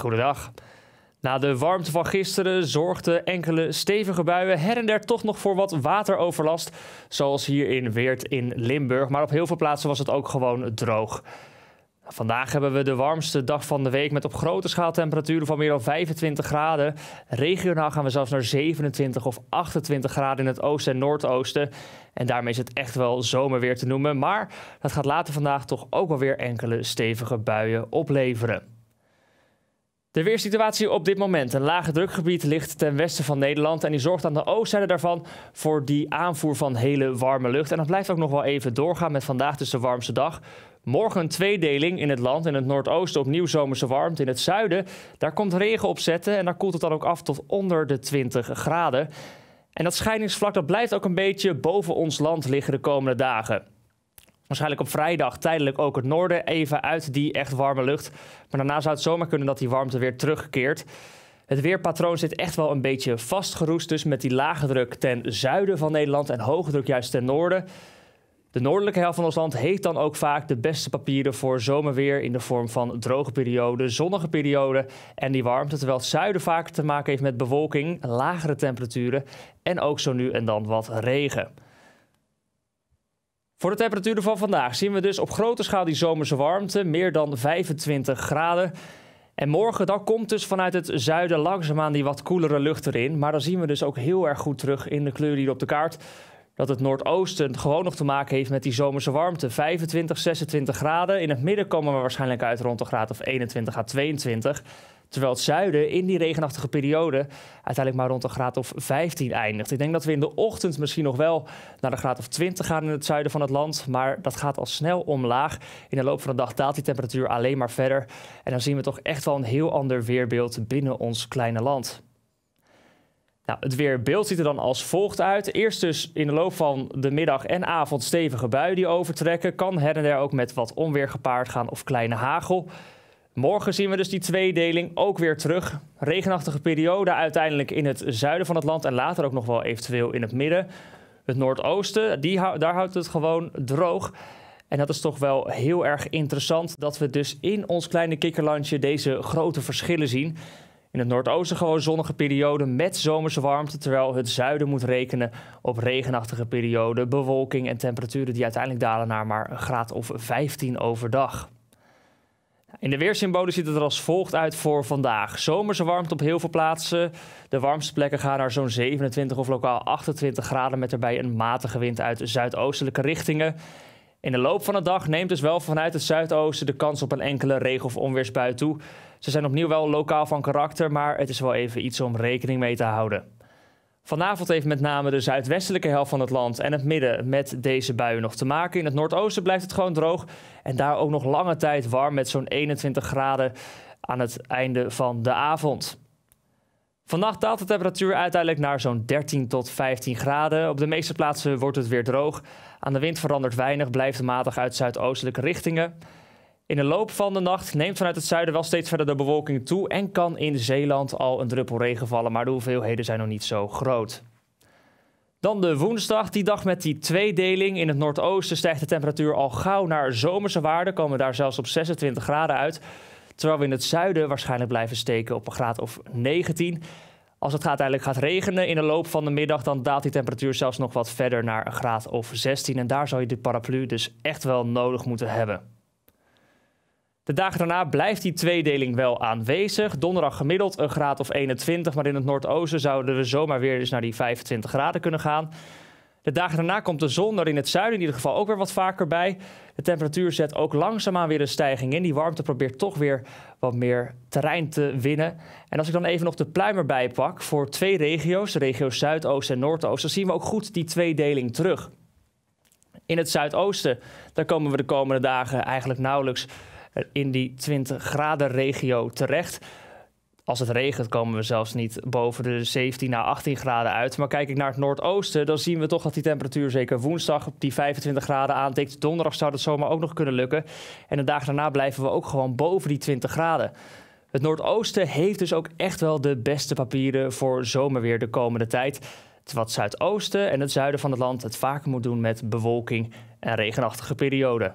Goedendag. Na de warmte van gisteren zorgden enkele stevige buien her en der toch nog voor wat wateroverlast. Zoals hier in Weert in Limburg. Maar op heel veel plaatsen was het ook gewoon droog. Vandaag hebben we de warmste dag van de week met op grote schaal temperaturen van meer dan 25 graden. Regionaal gaan we zelfs naar 27 of 28 graden in het oosten en noordoosten. En daarmee is het echt wel zomerweer te noemen. Maar dat gaat later vandaag toch ook wel weer enkele stevige buien opleveren. De weersituatie op dit moment. Een lage drukgebied ligt ten westen van Nederland en die zorgt aan de oostzijde daarvan voor die aanvoer van hele warme lucht. En dat blijft ook nog wel even doorgaan met vandaag dus de warmste dag. Morgen een tweedeling in het land. In het noordoosten opnieuw zomerse warmte. In het zuiden, daar komt regen op zetten en daar koelt het dan ook af tot onder de 20 graden. En dat scheidingsvlak dat blijft ook een beetje boven ons land liggen de komende dagen. Waarschijnlijk op vrijdag tijdelijk ook het noorden even uit die echt warme lucht. Maar daarna zou het zomaar kunnen dat die warmte weer terugkeert. Het weerpatroon zit echt wel een beetje vastgeroest. Dus met die lage druk ten zuiden van Nederland en hoge druk juist ten noorden. De noordelijke helft van ons land heeft dan ook vaak de beste papieren voor zomerweer in de vorm van droge perioden, zonnige perioden en die warmte. Terwijl het zuiden vaak te maken heeft met bewolking, lagere temperaturen en ook zo nu en dan wat regen. Voor de temperaturen van vandaag zien we dus op grote schaal die zomerse warmte, meer dan 25 graden. En morgen dan komt dus vanuit het zuiden langzaamaan die wat koelere lucht erin. Maar dan zien we dus ook heel erg goed terug in de kleur hier op de kaart dat het Noordoosten gewoon nog te maken heeft met die zomerse warmte. 25, 26 graden. In het midden komen we waarschijnlijk uit rond de graad of 21 à 22. Terwijl het zuiden in die regenachtige periode uiteindelijk maar rond een graad of 15 eindigt. Ik denk dat we in de ochtend misschien nog wel naar de graad of 20 gaan in het zuiden van het land. Maar dat gaat al snel omlaag. In de loop van de dag daalt die temperatuur alleen maar verder. En dan zien we toch echt wel een heel ander weerbeeld binnen ons kleine land. Nou, het weerbeeld ziet er dan als volgt uit. Eerst dus in de loop van de middag en avond stevige buien die overtrekken. Kan her en der ook met wat onweer gepaard gaan of kleine hagel. Morgen zien we dus die tweedeling ook weer terug. Regenachtige periode uiteindelijk in het zuiden van het land en later ook nog wel eventueel in het midden. Het noordoosten, die, daar houdt het gewoon droog. En dat is toch wel heel erg interessant dat we dus in ons kleine kikkerlandje deze grote verschillen zien. In het noordoosten gewoon zonnige periode met zomerse warmte, terwijl het zuiden moet rekenen op regenachtige periode, bewolking en temperaturen die uiteindelijk dalen naar maar een graad of 15 overdag. In de weersymbolen ziet het er als volgt uit voor vandaag. Zomerse warmte op heel veel plaatsen. De warmste plekken gaan naar zo'n 27 of lokaal 28 graden met daarbij een matige wind uit zuidoostelijke richtingen. In de loop van de dag neemt dus wel vanuit het zuidoosten de kans op een enkele regen- of onweersbui toe. Ze zijn opnieuw wel lokaal van karakter, maar het is wel even iets om rekening mee te houden. Vanavond heeft met name de zuidwestelijke helft van het land en het midden met deze buien nog te maken. In het noordoosten blijft het gewoon droog en daar ook nog lange tijd warm met zo'n 21 graden aan het einde van de avond. Vannacht daalt de temperatuur uiteindelijk naar zo'n 13 tot 15 graden. Op de meeste plaatsen wordt het weer droog. Aan de wind verandert weinig, blijft matig uit zuidoostelijke richtingen. In de loop van de nacht neemt vanuit het zuiden wel steeds verder de bewolking toe en kan in Zeeland al een druppel regen vallen, maar de hoeveelheden zijn nog niet zo groot. Dan de woensdag, die dag met die tweedeling. In het noordoosten stijgt de temperatuur al gauw naar zomerse waarden, komen we daar zelfs op 26 graden uit. Terwijl we in het zuiden waarschijnlijk blijven steken op een graad of 19. Als het gaat, eigenlijk gaat regenen in de loop van de middag, dan daalt die temperatuur zelfs nog wat verder naar een graad of 16. En daar zou je de paraplu dus echt wel nodig moeten hebben. De dagen daarna blijft die tweedeling wel aanwezig. Donderdag gemiddeld een graad of 21, maar in het noordoosten zouden we zomaar weer eens naar die 25 graden kunnen gaan. De dagen daarna komt de zon er in het zuiden in ieder geval ook weer wat vaker bij. De temperatuur zet ook langzaamaan weer een stijging in. Die warmte probeert toch weer wat meer terrein te winnen. En als ik dan even nog de pluim erbij pak voor twee regio's, de regio's Zuidoosten en Noordoosten, zien we ook goed die tweedeling terug. In het Zuidoosten, daar komen we de komende dagen eigenlijk nauwelijks in die 20 graden regio terecht. Als het regent komen we zelfs niet boven de 17 à 18 graden uit. Maar kijk ik naar het noordoosten, dan zien we toch dat die temperatuur zeker woensdag op die 25 graden aantikt. Donderdag zou dat zomaar ook nog kunnen lukken. En de dagen daarna blijven we ook gewoon boven die 20 graden. Het noordoosten heeft dus ook echt wel de beste papieren voor zomerweer de komende tijd. Terwijl het zuidoosten en het zuiden van het land het vaker moet doen met bewolking en regenachtige perioden.